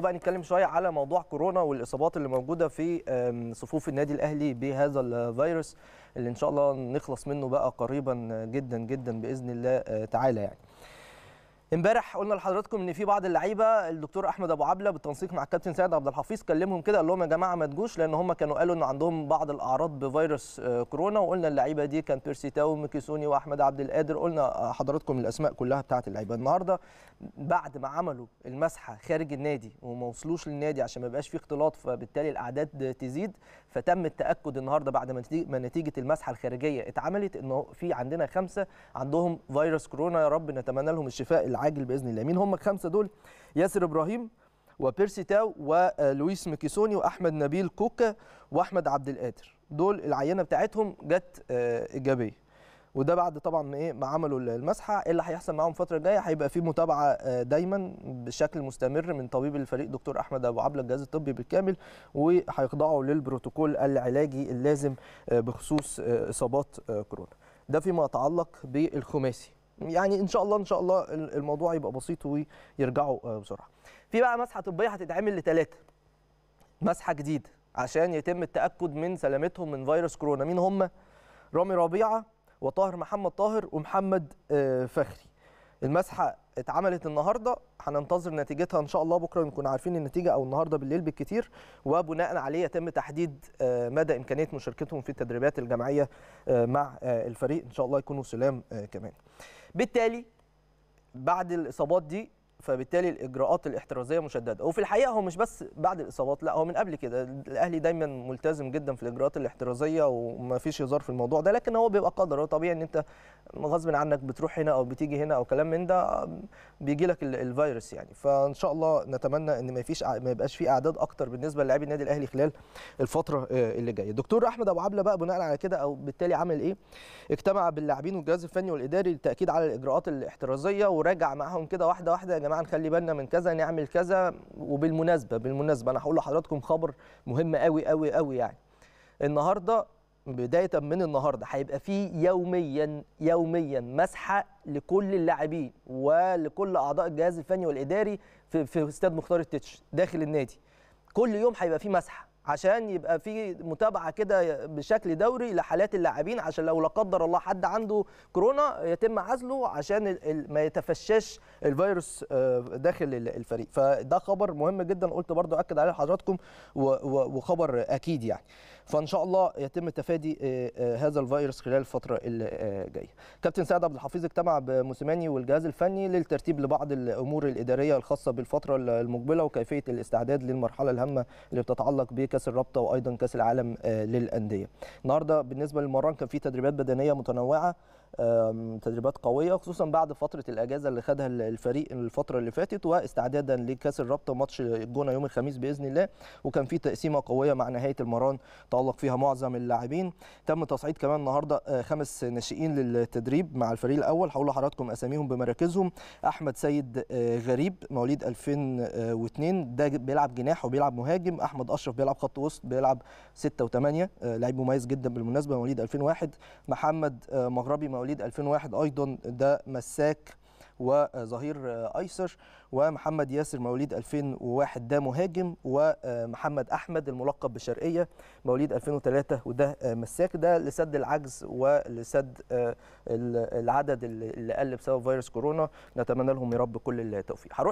بقى نتكلم شويه على موضوع كورونا والاصابات اللي موجوده في صفوف النادي الاهلي بهذا الفيروس اللي ان شاء الله نخلص منه بقى قريبا جدا جدا باذن الله آه، تعالى يعني امبارح قلنا لحضراتكم ان في بعض اللعيبه الدكتور احمد ابو عبله بالتنسيق مع الكابتن سيد عبد الحفيظ كلمهم كده قال لهم يا جماعه ما تجوش لان هم كانوا قالوا ان عندهم بعض الاعراض بفيروس آه، كورونا وقلنا اللعيبه دي كان بيرسي تاو ميكيسوني واحمد عبد القادر قلنا آه، حضراتكم الاسماء كلها بتاعت اللعيبه النهارده بعد ما عملوا المسحه خارج النادي وما وصلوش للنادي عشان ما يبقاش في اختلاط فبالتالي الاعداد تزيد فتم التاكد النهارده بعد ما نتيجه المسحه الخارجيه اتعملت انه في عندنا خمسه عندهم فيروس كورونا يا رب نتمنى لهم الشفاء العاجل باذن الله مين هم الخمسه دول ياسر ابراهيم وبيرسي تاو ولويس ميكيسوني واحمد نبيل كوكا واحمد عبد القادر دول العينه بتاعتهم جت آه، ايجابيه وده بعد طبعا ايه ما عملوا المسحه ايه اللي هيحصل معاهم الفتره الجايه هيبقى في متابعه آه، دايما بشكل مستمر من طبيب الفريق دكتور احمد ابو عبله الجهاز الطبي بالكامل وهيخضعوا للبروتوكول العلاجي اللازم آه، بخصوص اصابات كورونا ده فيما يتعلق بالخماسي يعني ان شاء الله ان شاء الله الموضوع يبقى بسيط ويرجعوا آه، بسرعه في بقى مسحه طبيه هتتعمل لثلاثه مسحه جديده عشان يتم التاكد من سلامتهم من فيروس كورونا مين هم رامي ربيعه وطاهر محمد طاهر ومحمد آه، فخري المسحه اتعملت النهارده هننتظر نتيجتها ان شاء الله بكره نكون عارفين النتيجه او النهارده بالليل بالكتير وبناء عليه يتم تحديد آه، مدى امكانيه مشاركتهم في التدريبات الجماعيه آه، مع آه، الفريق ان شاء الله يكونوا سلام كمان بالتالي بعد الاصابات دي فبالتالي الاجراءات الاحترازيه مشدده وفي الحقيقه هو مش بس بعد الاصابات لا هو من قبل كده الاهلي دايما ملتزم جدا في الاجراءات الاحترازيه وما فيش هزار في الموضوع ده لكن هو بيبقى قدر هو طبيعي ان انت غصب عنك بتروح هنا او بتيجي هنا او كلام من ده بيجي لك الفيروس يعني فان شاء الله نتمنى ان ما فيش ما يبقاش في اعداد اكتر بالنسبه للاعبي النادي الاهلي خلال الفتره آه، اللي جايه دكتور احمد ابو عبله بقى بناء على كده او بالتالي عمل ايه اجتمع باللاعبين والجهاز الفني والاداري للتاكيد على الاجراءات الاحترازيه وراجع معاهم كده واحده واحده جماعه نخلي بالنا من كذا نعمل كذا وبالمناسبه بالمناسبه انا هقول لحضراتكم خبر مهم قوي قوي قوي يعني النهارده بدايه من النهارده هيبقى في يوميا يوميا مسحه لكل اللاعبين ولكل اعضاء الجهاز الفني والاداري في في استاد مختار التتش داخل النادي كل يوم هيبقى في مسحه عشان يبقى في متابعه كده بشكل دوري لحالات اللاعبين عشان لو لا قدر الله حد عنده كورونا يتم عزله عشان ما يتفشاش الفيروس آه، داخل الفريق فده خبر مهم جدا قلت برضو اكد عليه لحضراتكم وخبر اكيد يعني فان شاء الله يتم تفادي آه، آه، هذا الفيروس خلال الفتره الجايه كابتن سعد عبد الحفيظ اجتمع بموسيماني والجهاز الفني للترتيب لبعض الامور الاداريه الخاصه بالفتره المقبله وكيفيه الاستعداد للمرحله الهامه اللي بتتعلق ب كاس الرابطه وايضا كاس العالم آه، للانديه النهارده بالنسبه للمران كان في تدريبات بدنيه متنوعه تدريبات قويه خصوصا بعد فتره الاجازه اللي خدها الفريق الفتره اللي فاتت واستعدادا لكاس الرابطه ماتش الجونه يوم الخميس باذن الله وكان في تقسيمه قويه مع نهايه المران تالق فيها معظم اللاعبين تم تصعيد كمان النهارده آه، خمس ناشئين للتدريب مع الفريق الاول هقول لحضراتكم اساميهم بمراكزهم احمد سيد آه، غريب مواليد 2002 ده بيلعب جناح وبيلعب مهاجم احمد اشرف بيلعب خط وسط بيلعب 6 و8 آه، لعيب مميز جدا بالمناسبه مواليد 2001 محمد آه، مغربي مواليد 2001 ايضا ده مساك وظهير آه، ايسر ومحمد ياسر مواليد 2001 ده مهاجم ومحمد احمد الملقب بشرقيه مواليد 2003 وده مساك ده لسد العجز ولسد العدد اللي قل بسبب فيروس كورونا نتمنى لهم يا رب كل التوفيق